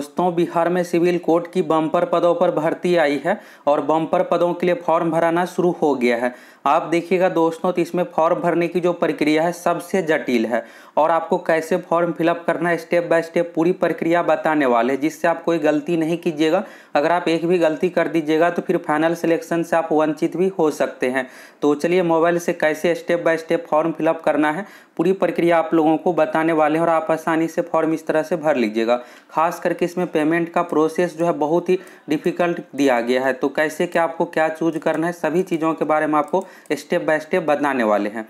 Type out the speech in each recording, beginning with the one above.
most दोस्तों बिहार में civil court की बम्पर पदों पर भर्ती आई है और बम्पर पदों के लिए फॉर्म भराना शुरू हो गया है आप देखिएगा दोस्तों तो इसमें फॉर्म भरने की जो प्रक्रिया है सबसे जटिल है और आपको कैसे फॉर्म फिलअप करना है स्टेप बाय स्टेप पूरी प्रक्रिया बताने वाले हैं जिससे आप कोई गलती नहीं कीजिएगा अगर आप एक भी गलती कर दीजिएगा तो फिर फाइनल सिलेक्शन से आप वंचित भी हो सकते हैं तो चलिए मोबाइल से कैसे step by step form fill up करना है पूरी प्रक्रिया आप लोगों को बताने वाले हैं और आप आसानी से फॉर्म इस तरह से भर लीजिएगा खास करके इसमें पेमेंट का प्रोसेस जो है बहुत ही डिफ़िकल्ट दिया गया है तो कैसे क्या आपको क्या चूज करना है सभी चीज़ों के बारे में आपको स्टेप बाय स्टेप बताने वाले हैं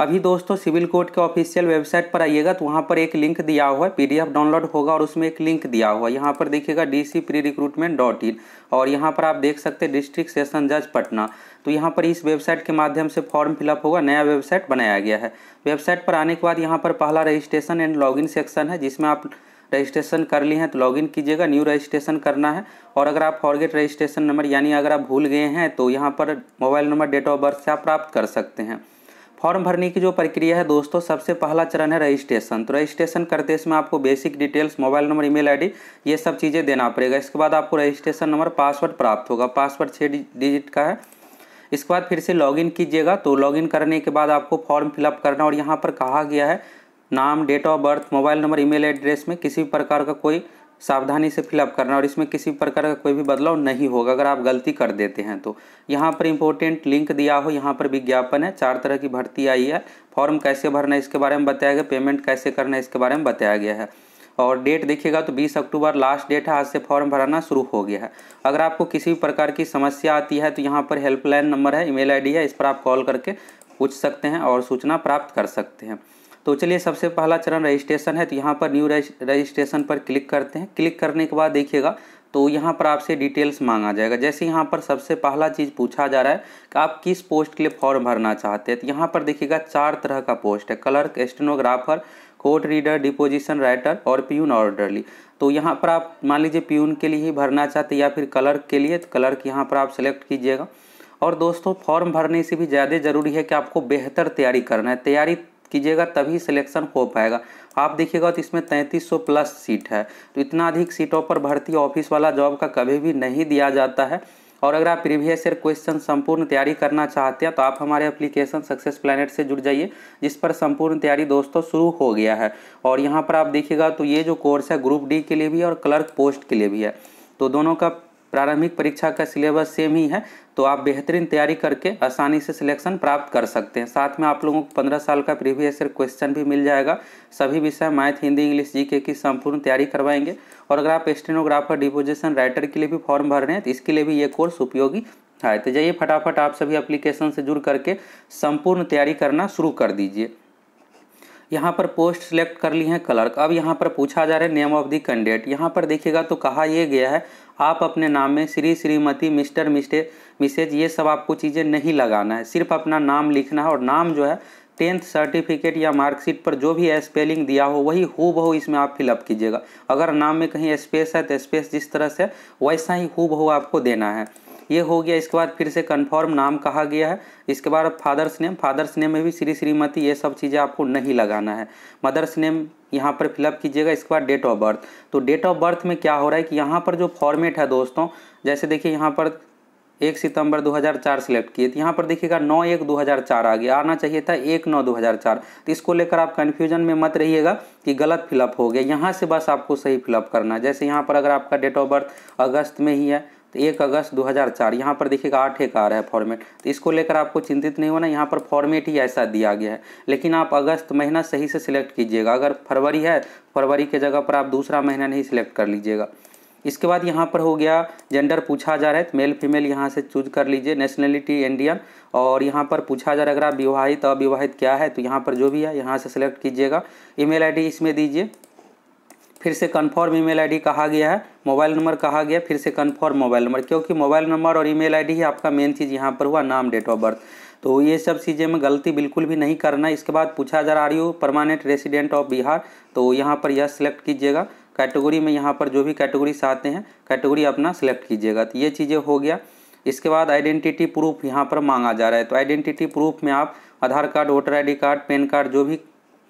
अभी दोस्तों सिविल कोर्ट के ऑफिशियल वेबसाइट पर आइएगा तो वहाँ पर एक लिंक दिया हुआ है पीडीएफ डाउनलोड होगा और उसमें एक लिंक दिया हुआ है यहाँ पर देखिएगा D C pre recruitment dot in और यहाँ पर आप देख सकते हैं डिस्ट्रिक्ट सेशन जज पटना तो यहाँ पर इस वेबसाइट के माध्यम से फॉर्म फिलअप होगा नया वेबसाइट बनाया गया है वेबसाइट पर आने के बाद यहाँ पर पहला रजिस्ट्रेशन एंड इन सेक्शन है जिसमें आप रजिस्ट्रेशन कर लिए हैं तो लॉगिन कीजिएगा न्यू रजिस्ट्रेशन करना है और अगर आप फॉरगेट रजिस्ट्रेशन नंबर यानी अगर आप भूल गए हैं तो यहाँ पर mobile number date of birth से आप प्राप्त कर सकते हैं फॉर्म भरने की जो प्रक्रिया है दोस्तों सबसे पहला चरण है रजिस्ट्रेशन तो रजिस्ट्रेशन करते समय आपको basic details mobile number email ID ये सब चीज़ें देना पड़ेगा इसके बाद आपको रजिस्ट्रेशन नंबर पासवर्ड प्राप्त होगा पासवर्ड छः डिजिट का है इसके बाद फिर से लॉगिन कीजिएगा तो लॉगिन करने के बाद आपको फॉर्म फिलअप करना और यहाँ पर कहा गया है नाम date of birth mobile number email address में किसी भी प्रकार का कोई सावधानी से फिलअप करना और इसमें किसी प्रकार का कोई भी बदलाव नहीं होगा अगर आप गलती कर देते हैं तो यहाँ पर इंपॉर्टेंट लिंक दिया हो यहाँ पर विज्ञापन है चार तरह की भर्ती आई है फॉर्म कैसे भरना है इसके बारे में बताया गया पेमेंट कैसे करना है इसके बारे में बताया गया है और डेट देखिएगा तो 20 अक्टूबर लास्ट डेट है आज से फॉर्म भराना शुरू हो गया है अगर आपको किसी भी प्रकार की समस्या आती है तो यहाँ पर हेल्पलाइन नंबर है ईमेल आईडी है इस पर आप कॉल करके पूछ सकते हैं और सूचना प्राप्त कर सकते हैं तो चलिए सबसे पहला चरण रजिस्ट्रेशन है तो यहाँ पर न्यू रजिस्ट्रेशन पर क्लिक करते हैं क्लिक करने के बाद देखिएगा तो यहाँ पर आपसे डिटेल्स मांगा जाएगा जैसे यहाँ पर सबसे पहला चीज़ पूछा जा रहा है कि आप किस पोस्ट के लिए फॉर्म भरना चाहते हैं तो यहाँ पर देखिएगा चार तरह का पोस्ट है clerk stenographer court reader deposition writer और प्यून ऑर्डरली तो यहाँ पर आप मान लीजिए प्यून के लिए ही भरना चाहते या फिर क्लर्क के लिए तो क्लर्क यहाँ पर आप सेलेक्ट कीजिएगा और दोस्तों फॉर्म भरने से भी ज़्यादा ज़रूरी है कि आपको बेहतर तैयारी करना है तैयारी कीजिएगा तभी सिलेक्शन हो पाएगा आप देखिएगा तो इसमें 3300 प्लस सीट है तो इतना अधिक सीटों पर भर्ती ऑफिस वाला जॉब का कभी भी नहीं दिया जाता है और अगर आप प्रीवियस ईयर क्वेश्चन संपूर्ण तैयारी करना चाहते हैं तो आप हमारे एप्लीकेशन सक्सेस प्लानट से जुड़ जाइए जिस पर संपूर्ण तैयारी दोस्तों शुरू हो गया है और यहाँ पर आप देखिएगा तो ये जो कोर्स है ग्रुप डी के लिए भी और क्लर्क पोस्ट के लिए भी है तो दोनों का प्रारंभिक परीक्षा का सिलेबस सेम ही है तो आप बेहतरीन तैयारी करके आसानी से सिलेक्शन प्राप्त कर सकते हैं साथ में आप लोगों को पंद्रह साल का प्रीवियस ईयर क्वेश्चन भी मिल जाएगा सभी विषय मैथ हिंदी इंग्लिश जीके की संपूर्ण तैयारी करवाएंगे और अगर आप स्टेनोग्राफर डिपोजिशन राइटर के लिए भी फॉर्म भर रहे हैं तो इसके लिए भी ये कोर्स उपयोगी है तो जाइए फटाफट आप सभी अप्लीकेशन से जुड़ करके संपूर्ण तैयारी करना शुरू कर दीजिए यहाँ पर पोस्ट सिलेक्ट कर ली है क्लर्क अब यहाँ पर पूछा जा रहा है नेम ऑफ द कैंडिडेट यहाँ पर देखिएगा तो कहा यह गया है आप अपने नाम में श्री श्रीमती मिस्टर मिस्टे मिसेज ये सब आपको चीज़ें नहीं लगाना है सिर्फ अपना नाम लिखना है और नाम जो है टेंथ सर्टिफिकेट या मार्कशीट पर जो भी स्पेलिंग दिया हो वही हु बहू इसमें आप फिलअप कीजिएगा अगर नाम में कहीं स्पेस है तो स्पेस जिस तरह से वैसा ही हु बहु आपको देना है ये हो गया इसके बाद फिर से कन्फर्म नाम कहा गया है इसके बाद फादर्स नेम फादर्स नेम में भी श्री श्रीमती ये सब चीज़ें आपको नहीं लगाना है मदर्स नेम यहाँ पर फिलअप कीजिएगा इसके बाद डेट ऑफ बर्थ तो डेट ऑफ बर्थ में क्या हो रहा है कि यहाँ पर जो फॉर्मेट है दोस्तों जैसे देखिए यहाँ पर एक सितंबर 2004 सिलेक्ट किए तो यहाँ पर देखिएगा नौ एक 2004 आ गया आना चाहिए था एक नौ 2004 तो इसको लेकर आप कन्फ्यूजन में मत रहिएगा कि गलत फिलअप हो गया यहाँ से बस आपको सही फिलअप करना है जैसे यहाँ पर अगर आपका डेट ऑफ बर्थ अगस्त में ही है तो एक अगस्त 2004 यहाँ पर देखिएगा आठ एक आ रहा है फॉर्मेट तो इसको लेकर आपको चिंतित नहीं होना यहाँ पर फॉर्मेट ही ऐसा दिया गया है लेकिन आप अगस्त महीना सही से सिलेक्ट कीजिएगा अगर फरवरी है फरवरी के जगह पर आप दूसरा महीना नहीं सिलेक्ट कर लीजिएगा इसके बाद यहाँ पर हो गया जेंडर पूछा जा रहा है तो मेल फीमेल यहाँ से चूज कर लीजिए नेशनलिटी इंडियन और यहाँ पर पूछा जा रहा है अगर आप विवाहित अविवाहित क्या है तो यहाँ पर जो भी है यहाँ से सिलेक्ट कीजिएगा ईमेल आईडी इसमें दीजिए फिर से कन्फर्म ईमेल आईडी कहा गया है मोबाइल नंबर कहा गया फिर से कन्फर्म मोबाइल नंबर क्योंकि मोबाइल नंबर और ईमेल आईडी ही आपका मेन चीज़ यहाँ पर हुआ नाम डेट ऑफ बर्थ तो ये सब चीज़ें में गलती बिल्कुल भी नहीं करना इसके बाद पूछा जा रहा are you permanent resident of Bihar तो यहाँ पर यह सिलेक्ट कीजिएगा कैटेगरी में यहाँ पर जो भी कैटेगरी आते हैं कैटेगरी अपना सिलेक्ट कीजिएगा तो ये चीज़ें हो गया इसके बाद आइडेंटिटी प्रूफ यहाँ पर मांगा जा रहा है तो आइडेंटिटी प्रूफ में आप Aadhaar card voter I card PAN card जो भी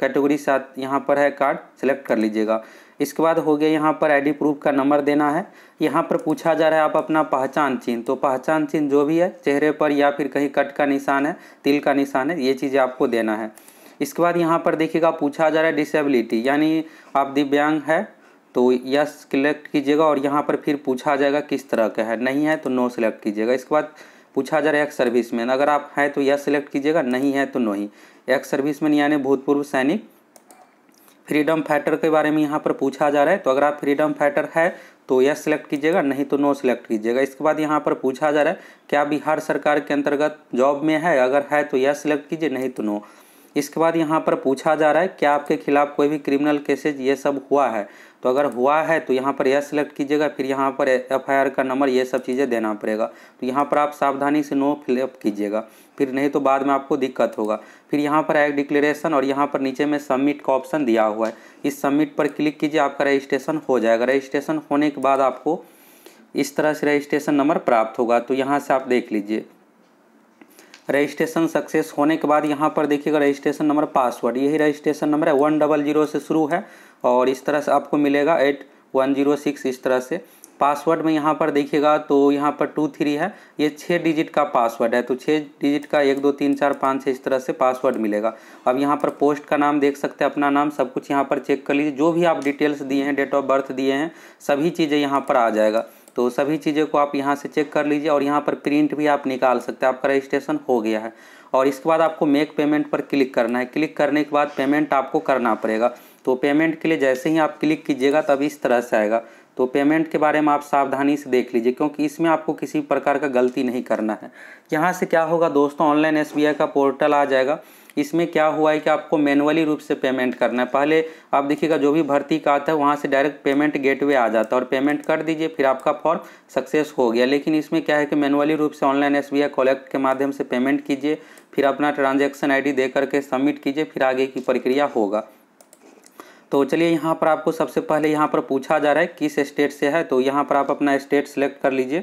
कैटेगरी साथ यहाँ पर है कार्ड सेलेक्ट कर लीजिएगा इसके बाद हो गया यहाँ पर आईडी प्रूफ का नंबर देना है यहाँ पर पूछा जा रहा है आप अपना पहचान चिन्ह तो पहचान चिन्ह जो भी है चेहरे पर या फिर कहीं कट का निशान है तिल का निशान है ये चीज़ें आपको देना है इसके बाद यहाँ पर देखिएगा पूछा जा रहा है डिसेबिलिटी यानी आप दिव्यांग है तो यस सिलेक्ट कीजिएगा और यहाँ पर फिर पूछा जाएगा किस तरह का है नहीं है तो नो सेलेक्ट कीजिएगा इसके बाद पूछा जा रहा है एक्स सर्विस मैन अगर आप हैं तो यस सिलेक्ट कीजिएगा नहीं है तो नो ही एक्स सर्विस मैन यानी भूतपूर्व सैनिक फ्रीडम फाइटर के बारे में यहाँ पर पूछा जा रहा है तो अगर आप फ्रीडम फाइटर है तो यस सिलेक्ट कीजिएगा नहीं तो नो सिलेक्ट कीजिएगा इसके बाद यहाँ पर पूछा जा रहा है क्या बिहार सरकार के अंतर्गत जॉब में है अगर है तो यस सिलेक्ट कीजिए नहीं तो नो इसके बाद यहाँ पर पूछा जा रहा है क्या आपके खिलाफ कोई भी क्रिमिनल केसेज ये सब हुआ है तो अगर हुआ है तो यहाँ पर यह सेलेक्ट कीजिएगा फिर यहाँ पर एफ का नंबर ये सब चीज़ें देना पड़ेगा तो यहाँ पर आप सावधानी से नो फिलअप कीजिएगा फिर नहीं तो बाद में आपको दिक्कत होगा फिर यहाँ पर आएगा डिक्लेरेशन और यहाँ पर नीचे में सबमिट का ऑप्शन दिया हुआ है इस सबमिट पर क्लिक कीजिए आपका रजिस्ट्रेशन हो जाएगा रजिस्ट्रेशन होने के बाद आपको इस तरह से रजिस्ट्रेशन नंबर प्राप्त होगा तो यहाँ से आप देख लीजिए रजिस्ट्रेशन सक्सेस होने के बाद यहाँ पर देखिएगा रजिस्ट्रेशन नंबर पासवर्ड यही रजिस्ट्रेशन नंबर है वन डबल जीरो से शुरू है और इस तरह से आपको मिलेगा एट वन जीरो सिक्स इस तरह से पासवर्ड में यहाँ पर देखिएगा तो यहाँ पर टू थ्री है ये छः डिजिट का पासवर्ड है तो छः डिजिट का एक दो तीन चार पाँच छः इस तरह से पासवर्ड मिलेगा अब यहाँ पर पोस्ट का नाम देख सकते हैं अपना नाम सब कुछ यहाँ पर चेक कर लीजिए जो भी आप डिटेल्स दिए हैं डेट ऑफ बर्थ दिए हैं सभी चीज़ें यहाँ पर आ जाएगा तो सभी चीज़ों को आप यहाँ से चेक कर लीजिए और यहाँ पर प्रिंट भी आप निकाल सकते हैं आपका रजिस्ट्रेशन हो गया है और इसके बाद आपको मेक पेमेंट पर क्लिक करना है क्लिक करने के बाद पेमेंट आपको करना पड़ेगा तो पेमेंट के लिए जैसे ही आप क्लिक कीजिएगा तब इस तरह से आएगा तो पेमेंट के बारे में आप सावधानी से देख लीजिए क्योंकि इसमें आपको किसी प्रकार का गलती नहीं करना है यहाँ से क्या होगा दोस्तों ऑनलाइन एस का पोर्टल आ जाएगा इसमें क्या हुआ है कि आपको मैनुअली रूप से पेमेंट करना है पहले आप देखिएगा जो भी भर्ती का आता है वहाँ से डायरेक्ट पेमेंट गेटवे आ जाता है और पेमेंट कर दीजिए फिर आपका फॉर्म सक्सेस हो गया लेकिन इसमें क्या है कि मैनुअली रूप से ऑनलाइन एस कॉलेक्ट के माध्यम से पेमेंट कीजिए फिर अपना ट्रांजेक्शन आई दे करके सबमिट कीजिए फिर आगे की प्रक्रिया होगा तो चलिए यहाँ पर आपको सबसे पहले यहाँ पर पूछा जा रहा है किस स्टेट से है तो यहाँ पर आप अपना स्टेट सेलेक्ट कर लीजिए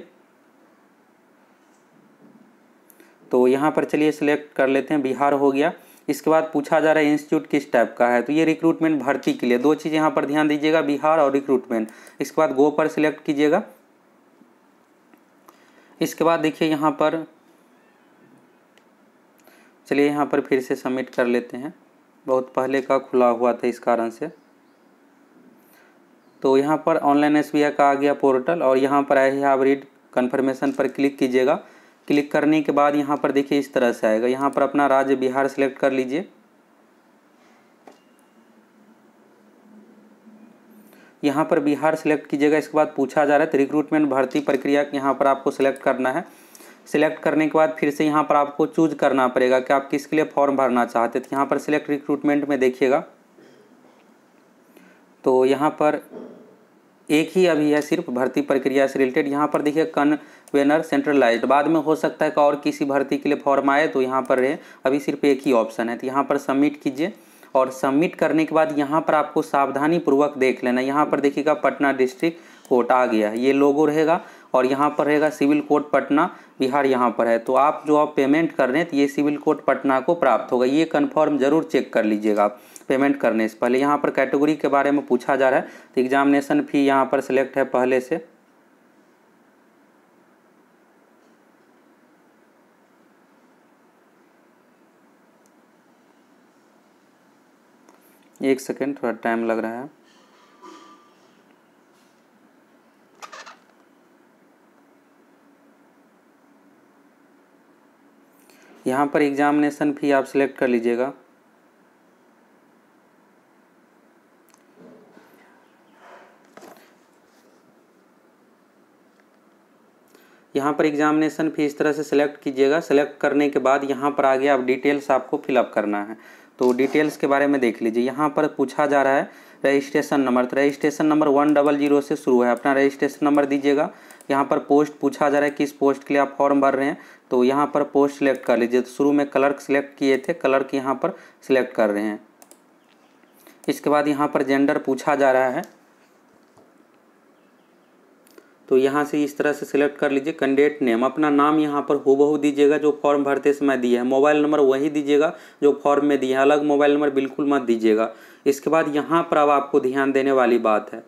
तो यहाँ पर चलिए सिलेक्ट कर लेते हैं बिहार हो गया इसके बाद पूछा जा रहा है इंस्टीट्यूट किस टाइप का है तो ये रिक्रूटमेंट भर्ती के लिए दो चीज़ यहाँ पर ध्यान दीजिएगा बिहार और रिक्रूटमेंट इसके बाद गो पर सिलेक्ट कीजिएगा इसके बाद देखिए यहाँ पर चलिए यहाँ पर फिर से सबमिट कर लेते हैं बहुत पहले का खुला हुआ था इस कारण से तो यहाँ पर ऑनलाइन एस का आ गया पोर्टल और यहाँ पर आए हैव रीड कन्फर्मेशन पर क्लिक कीजिएगा क्लिक करने के बाद यहाँ पर देखिए इस तरह से आएगा यहाँ पर अपना राज्य बिहार सेलेक्ट कर लीजिए यहाँ पर बिहार सेलेक्ट कीजिएगा इसके बाद पूछा जा रहा है तो रिक्रूटमेंट भर्ती प्रक्रिया यहाँ पर आपको सेलेक्ट करना है सिलेक्ट करने के बाद फिर से यहाँ पर आपको चूज करना पड़ेगा कि आप किसके लिए फॉर्म भरना चाहते तो यहाँ पर सिलेक्ट रिक्रूटमेंट में देखिएगा तो यहाँ पर एक ही अभी है सिर्फ भर्ती प्रक्रिया से रिलेटेड यहाँ पर देखिए कन्वेनर सेंट्रलाइज्ड बाद में हो सकता है कि और किसी भर्ती के लिए फॉर्म आए तो यहाँ पर रहे अभी सिर्फ एक ही ऑप्शन है तो यहाँ पर सबमिट कीजिए और सबमिट करने के बाद यहाँ पर आपको सावधानी पूर्वक देख लेना यहाँ पर देखिएगा पटना डिस्ट्रिक्ट कोटा आ गया ये लोगो रहेगा और यहाँ पर रहेगा सिविल कोर्ट पटना बिहार यहाँ पर है तो आप जो आप पेमेंट कर रहे हैं तो ये सिविल कोर्ट पटना को प्राप्त होगा ये कन्फर्म जरूर चेक कर लीजिएगा आप पेमेंट करने से पहले यहाँ पर कैटेगरी के बारे में पूछा जा रहा है तो एग्जामिनेशन फी यहाँ पर सिलेक्ट है पहले से एक सेकेंड थोड़ा टाइम लग रहा है यहाँ पर एग्ज़ामिनेशन फ़ी आप सिलेक्ट कर लीजिएगा यहाँ पर एग्जामिनेशन फी इस तरह से सिलेक्ट कीजिएगा सिलेक्ट करने के बाद यहाँ पर आगे आप डिटेल्स आपको फिलअप करना है तो डिटेल्स के बारे में देख लीजिए यहाँ पर पूछा जा रहा है रजिस्ट्रेशन नंबर तो registration number one double zero से शुरू है अपना रजिस्ट्रेशन नंबर दीजिएगा यहाँ पर पोस्ट पूछा जा रहा है किस पोस्ट के लिए आप फॉर्म भर रहे हैं तो यहाँ पर पोस्ट सिलेक्ट कर लीजिए तो शुरू में क्लर्क सिलेक्ट किए थे क्लर्क यहाँ पर सिलेक्ट कर रहे हैं इसके बाद यहाँ पर जेंडर पूछा जा रहा है तो यहाँ से इस तरह से सिलेक्ट कर लीजिए कैंडिडेट नेम अपना नाम यहाँ पर हो दीजिएगा जो फॉर्म भरते समय दिए है मोबाइल नंबर वही दीजिएगा जो फॉर्म में दिए है अलग मोबाइल नंबर बिल्कुल मत दीजिएगा इसके बाद यहाँ पर अब आपको ध्यान देने वाली बात है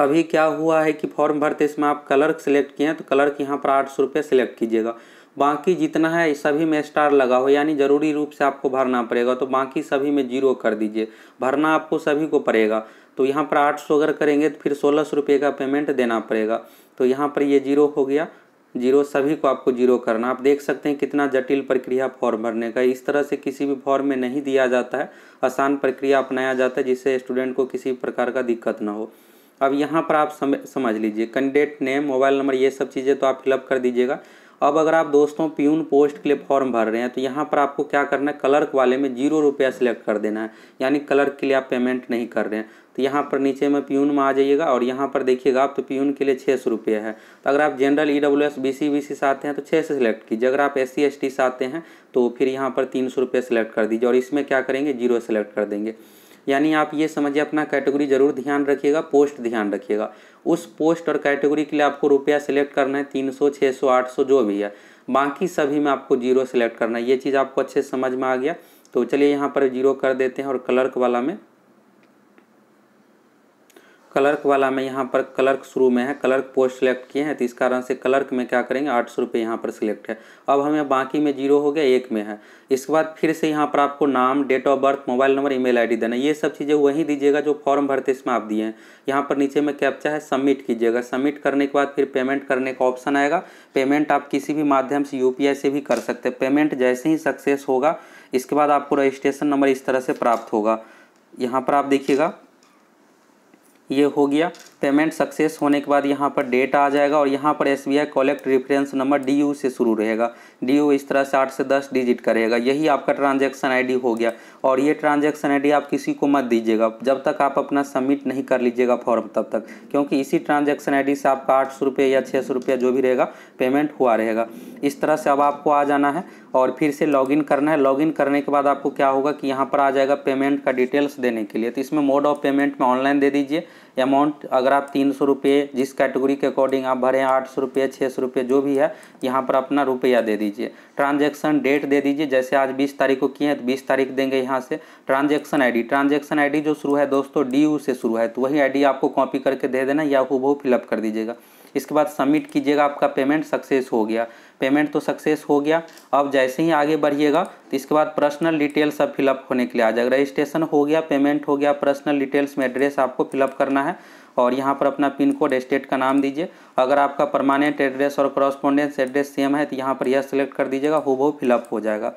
अभी क्या हुआ है कि फॉर्म भरते इसमें आप कलर सेलेक्ट किए हैं तो कलर यहाँ पर आठ सौ रुपये सेलेक्ट कीजिएगा बाकी जितना है सभी में स्टार लगा हो यानी ज़रूरी रूप से आपको भरना पड़ेगा तो बाकी सभी में जीरो कर दीजिए भरना आपको सभी को पड़ेगा तो यहाँ पर आठ सौ अगर करेंगे तो फिर सोलह सौ रुपये का पेमेंट देना पड़ेगा तो यहाँ पर ये जीरो हो गया जीरो सभी को आपको जीरो करना आप देख सकते हैं कितना जटिल प्रक्रिया फॉर्म भरने का इस तरह से किसी भी फॉर्म में नहीं दिया जाता है आसान प्रक्रिया अपनाया जाता है जिससे स्टूडेंट को किसी प्रकार का दिक्कत ना हो अब यहाँ पर आप सम, समझ लीजिए कैंडिडेट नेम मोबाइल नंबर ये सब चीज़ें तो आप फिलअप कर दीजिएगा अब अगर आप दोस्तों प्यून पोस्ट के लिए फॉर्म भर रहे हैं तो यहाँ पर आपको क्या करना है क्लर्क वाले में जीरो रुपया सिलेक्ट कर देना है यानी क्लर्क के लिए आप पेमेंट नहीं कर रहे हैं तो यहाँ पर नीचे में प्यून में आ जाइएगा और यहाँ पर देखिएगा आप तो प्यून के लिए छः सौ रुपये है तो अगर आप general E W S B C B C से आते हैं तो छः से सिलेक्ट कीजिए अगर आप एस सी एस टी से आते हैं तो फिर यहाँ पर तीन सौ रुपये सेलेक्ट कर दीजिए और इसमें क्या करेंगे जीरो सेलेक्ट कर देंगे यानी आप ये समझिए अपना कैटेगरी जरूर ध्यान रखिएगा पोस्ट ध्यान रखिएगा उस पोस्ट और कैटेगरी के लिए आपको रुपया सेलेक्ट करना है तीन सौ छः सौ आठ सौ जो भी है बाकी सभी में आपको जीरो सेलेक्ट करना है ये चीज़ आपको अच्छे समझ में आ गया तो चलिए यहाँ पर जीरो कर देते हैं और क्लर्क वाला में क्लर्क वाला में यहाँ पर क्लर्क शुरू में है क्लर्क पोस्ट सेलेक्ट किए हैं तो इस कारण से क्लर्क में क्या करेंगे आठ सौ रुपये यहाँ पर सिलेक्ट है अब हमें बाकी में जीरो हो गया एक में है इसके बाद फिर से यहाँ पर आपको नाम date of birth mobile number email ID देना ये सब चीज़ें वहीं दीजिएगा जो फॉर्म भरते इसमें आप दिए हैं यहाँ पर नीचे में कैप्चा है सबमिट कीजिएगा सबमिट करने के बाद फिर पेमेंट करने का ऑप्शन आएगा पेमेंट आप किसी भी माध्यम से यू से भी कर सकते हैं पेमेंट जैसे ही सक्सेस होगा इसके बाद आपको रजिस्ट्रेशन नंबर इस तरह से प्राप्त होगा यहाँ पर आप देखिएगा ये हो गया पेमेंट सक्सेस होने के बाद यहाँ पर डेट आ जाएगा और यहाँ पर S collect reference number D से शुरू रहेगा डी इस तरह से आठ से दस डिजिट का रहेगा यही आपका ट्रांजैक्शन आईडी हो गया और ये ट्रांजैक्शन आईडी आप किसी को मत दीजिएगा जब तक आप अपना सबमिट नहीं कर लीजिएगा फॉर्म तब तक क्योंकि इसी आई डी से आपका आठ सौ रुपये या छः सौ रुपया जो भी रहेगा पेमेंट हुआ रहेगा इस तरह से अब आपको आ जाना है और फिर से लॉगिन करना है लॉगिन करने के बाद आपको क्या होगा कि यहाँ पर आ जाएगा पेमेंट का डिटेल्स देने के लिए तो इसमें मोड ऑफ पेमेंट में ऑनलाइन दे दीजिए अमाउंट अगर आप तीन सौ रुपये जिस कैटेगरी के अकॉर्डिंग आप भरें हैं आठ सौ रुपये छः सौ रुपये जो भी है यहाँ पर अपना रुपया दे दीजिए ट्रांजैक्शन डेट दे दीजिए जैसे आज बीस तारीख को किए हैं तो बीस तारीख देंगे यहाँ से ट्रांजैक्शन आई ट्रांजैक्शन आई जो शुरू है दोस्तों डी से शुरू है तो वही आई आपको कॉपी करके दे देना या वो फिलअप कर दीजिएगा इसके बाद सबमिट कीजिएगा आपका पेमेंट सक्सेस हो गया पेमेंट तो सक्सेस हो गया अब जैसे ही आगे बढ़िएगा तो इसके बाद पर्सनल डिटेल सब फिलअप होने के लिए आ जाएगा रजिस्ट्रेशन हो गया पेमेंट हो गया पर्सनल डिटेल्स में एड्रेस आपको फिलअप करना है और यहाँ पर अपना पिन कोड स्टेट का नाम दीजिए अगर आपका परमानेंट एड्रेस और क्रॉस्पोंडेंस एड्रेस सेम है तो यहाँ पर यह सिलेक्ट कर दीजिएगा हो वो फिलअप हो जाएगा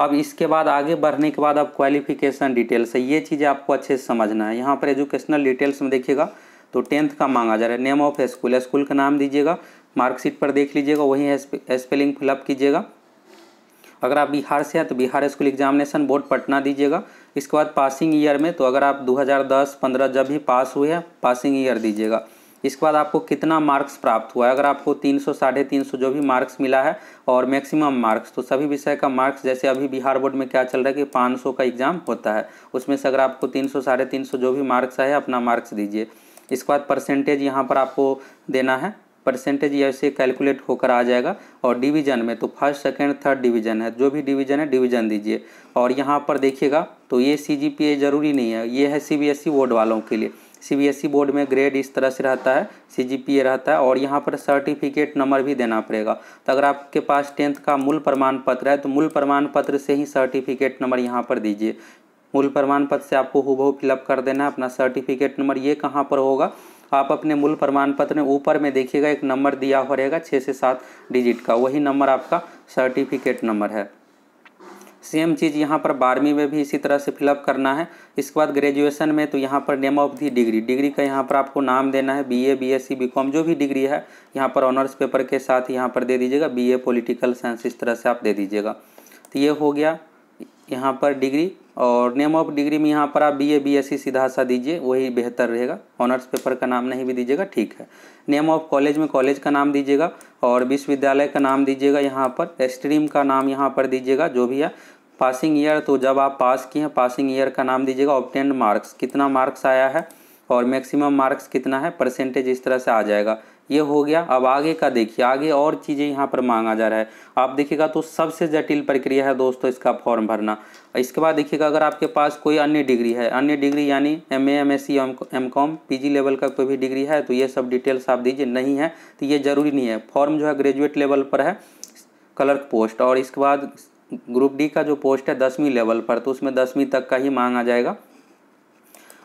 अब इसके बाद आगे बढ़ने के बाद अब क्वालिफिकेशन डिटेल्स है ये चीज़ें आपको अच्छे से समझना है यहाँ पर एजुकेशनल डिटेल्स में देखिएगा तो टेंथ का मांगा जा रहा है नेम ऑफ स्कूल स्कूल का नाम दीजिएगा मार्कशीट पर देख लीजिएगा वही स्पेलिंग फिलअप कीजिएगा अगर आप बिहार से हैं तो Bihar school examination board Patna दीजिएगा इसके बाद पासिंग ईयर में तो अगर आप 2010-15 जब भी पास हुए हैं पासिंग ईयर दीजिएगा इसके बाद आपको कितना मार्क्स प्राप्त हुआ है अगर आपको तीन सौ साढ़े तीन सौ जो भी मार्क्स मिला है और मैक्सिमम मार्क्स तो सभी विषय का मार्क्स जैसे अभी बिहार बोर्ड में क्या चल रहा है कि पाँच सौ का एग्ज़ाम होता है उसमें से अगर आपको तीन सौ साढ़े तीन सौ जो भी मार्क्स आए अपना मार्क्स दीजिए इसके बाद परसेंटेज यहाँ पर आपको देना है परसेंटेज या से कैलकुलेट होकर आ जाएगा और डिवीजन में तो फर्स्ट सेकंड थर्ड डिवीजन है जो भी डिवीजन है डिवीजन दीजिए और यहाँ पर देखिएगा तो ये सी जी पी ए जरूरी नहीं है ये है C B S E board वालों के लिए C B S E board में ग्रेड इस तरह से रहता है सी जी पी ए रहता है और यहाँ पर सर्टिफिकेट नंबर भी देना पड़ेगा तो अगर आपके पास टेंथ का मूल प्रमाण पत्र है तो मूल प्रमाण पत्र से ही सर्टिफिकेट नंबर यहाँ पर दीजिए मूल प्रमाण पत्र से आपको हुबहू फिलअप कर देना है अपना सर्टिफिकेट नंबर ये कहाँ पर होगा आप अपने मूल प्रमाण पत्र में ऊपर में देखिएगा एक नंबर दिया हुआ रहेगा छः से सात डिजिट का वही नंबर आपका सर्टिफिकेट नंबर है सेम चीज़ यहाँ पर बारहवीं में भी इसी तरह से फिलअप करना है इसके बाद ग्रेजुएशन में तो यहाँ पर name of the degree degree का यहाँ पर आपको नाम देना है बीए बीएससी बीकॉम जो भी डिग्री है यहाँ पर ऑनर्स पेपर के साथ यहाँ पर दे दीजिएगा बीए पॉलिटिकल साइंस इस तरह से आप दे दीजिएगा तो ये हो गया यहाँ पर डिग्री और नेम ऑफ डिग्री में यहाँ पर आप B A B S C सीधा सा दीजिए वही बेहतर रहेगा ऑनर्स पेपर का नाम नहीं भी दीजिएगा ठीक है नेम ऑफ कॉलेज में कॉलेज का नाम दीजिएगा और विश्वविद्यालय का नाम दीजिएगा यहाँ पर स्ट्रीम का नाम यहाँ पर दीजिएगा जो भी है पासिंग ईयर तो जब आप पास किए हैं पासिंग ईयर का नाम दीजिएगा ऑप्टेंड मार्क्स कितना मार्क्स आया है और मैक्सिमम मार्क्स कितना है परसेंटेज इस तरह से आ जाएगा ये हो गया अब आगे का देखिए आगे और चीज़ें यहाँ पर मांगा जा रहा है आप देखिएगा तो सबसे जटिल प्रक्रिया है दोस्तों इसका फॉर्म भरना इसके बाद देखिएगा अगर आपके पास कोई अन्य डिग्री है अन्य डिग्री यानी M A M S C M com P G level का कोई भी डिग्री है तो ये सब डिटेल्स आप दीजिए नहीं है तो ये ज़रूरी नहीं है फॉर्म जो है ग्रेजुएट लेवल पर है क्लर्क पोस्ट और इसके बाद ग्रुप डी का जो पोस्ट है दसवीं लेवल पर तो उसमें दसवीं तक का ही मांगा जाएगा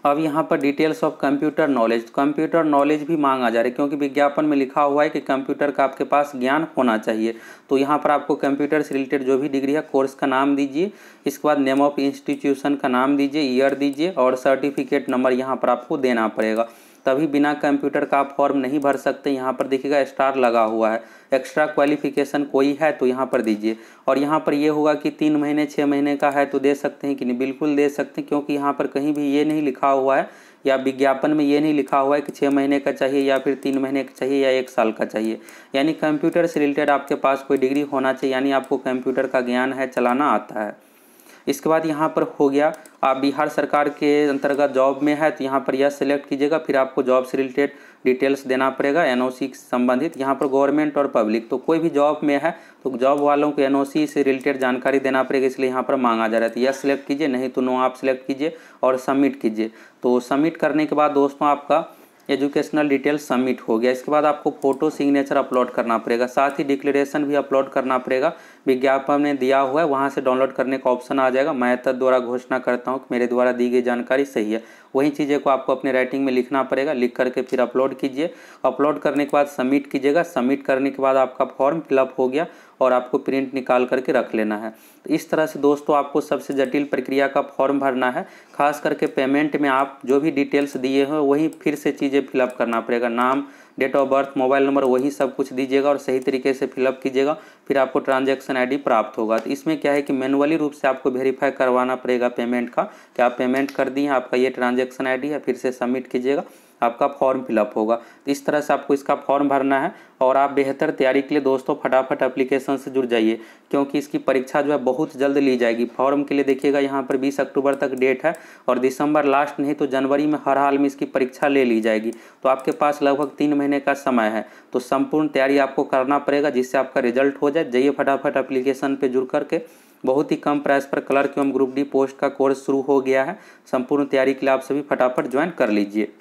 अब यहाँ पर details of computer knowledge computer knowledge भी मांगा जा रहा है क्योंकि विज्ञापन में लिखा हुआ है कि कंप्यूटर का आपके पास ज्ञान होना चाहिए तो यहाँ पर आपको कंप्यूटर से रिलेटेड जो भी डिग्री है कोर्स का नाम दीजिए इसके बाद नेम ऑफ इंस्टीट्यूशन का नाम दीजिए ईयर दीजिए और सर्टिफिकेट नंबर यहाँ पर आपको देना पड़ेगा तभी बिना कंप्यूटर का आप फॉर्म नहीं भर सकते यहाँ पर देखिएगा स्टार लगा हुआ है एक्स्ट्रा क्वालिफिकेशन कोई है तो यहाँ पर दीजिए और यहाँ पर ये होगा कि तीन महीने छः महीने का है तो दे सकते हैं कि नहीं बिल्कुल दे सकते हैं क्योंकि यहाँ पर कहीं भी ये नहीं लिखा हुआ है या विज्ञापन में ये नहीं लिखा हुआ है कि छः महीने का चाहिए या फिर तीन महीने का चाहिए या एक साल का चाहिए यानी कंप्यूटर से रिलेटेड आपके पास कोई डिग्री होना चाहिए यानी आपको कंप्यूटर का ज्ञान है चलाना आता है इसके बाद यहाँ पर हो गया आप बिहार सरकार के अंतर्गत जॉब में है तो यहाँ पर यह सेलेक्ट कीजिएगा फिर आपको जॉब से रिलेटेड डिटेल्स देना पड़ेगा एन संबंधित यहाँ पर गवर्नमेंट और पब्लिक तो कोई भी जॉब में है तो जॉब वालों को एन से रिलेटेड जानकारी देना पड़ेगा इसलिए यहाँ पर मांगा जा रहा है तो यह सिलेक्ट कीजिए नहीं तो नो आप सिलेक्ट कीजिए और सबमिट कीजिए तो सबमिट करने के बाद दोस्तों आपका एजुकेशनल डिटेल सबमिट हो गया इसके बाद आपको फोटो सिग्नेचर अपलोड करना पड़ेगा साथ ही डिक्लेरेशन भी अपलोड करना पड़ेगा विज्ञापन में दिया हुआ है वहाँ से डाउनलोड करने का ऑप्शन आ जाएगा मैं तद द्वारा घोषणा करता हूँ कि मेरे द्वारा दी गई जानकारी सही है वही चीज़ें को आपको अपने राइटिंग में लिखना पड़ेगा लिख करके फिर अपलोड कीजिए अपलोड करने के बाद सबमिट कीजिएगा सबमिट करने के बाद आपका फॉर्म फिलअप हो गया और आपको प्रिंट निकाल करके रख लेना है तो इस तरह से दोस्तों आपको सबसे जटिल प्रक्रिया का फॉर्म भरना है खास करके पेमेंट में आप जो भी डिटेल्स दिए हो वही फिर से चीज़ें फिलअप करना पड़ेगा नाम date of birth mobile number वही सब कुछ दीजिएगा और सही तरीके से फिलअप कीजिएगा फिर आपको ट्रांजैक्शन आईडी प्राप्त होगा तो इसमें क्या है कि मैनुअली रूप से आपको वेरीफाई करवाना पड़ेगा पेमेंट का कि आप पेमेंट कर दिए आपका ये ट्रांजेक्शन आई है फिर से सबमिट कीजिएगा आपका फॉर्म फिलअप होगा तो इस तरह से आपको इसका फॉर्म भरना है और आप बेहतर तैयारी के लिए दोस्तों फटाफट एप्लीकेशन से जुड़ जाइए क्योंकि इसकी परीक्षा जो है बहुत जल्द ली जाएगी फॉर्म के लिए देखिएगा यहाँ पर बीस अक्टूबर तक डेट है और दिसंबर लास्ट नहीं तो जनवरी में हर हाल में इसकी परीक्षा ले ली जाएगी तो आपके पास लगभग तीन महीने का समय है तो संपूर्ण तैयारी आपको करना पड़ेगा जिससे आपका रिजल्ट हो जाए जाइए फटाफट अप्लीकेशन पर जुड़ करके बहुत ही कम प्राइस पर क्लर्क एवं ग्रुप डी पोस्ट का कोर्स शुरू हो गया है संपूर्ण तैयारी के लिए आप सभी फटाफट ज्वाइन कर लीजिए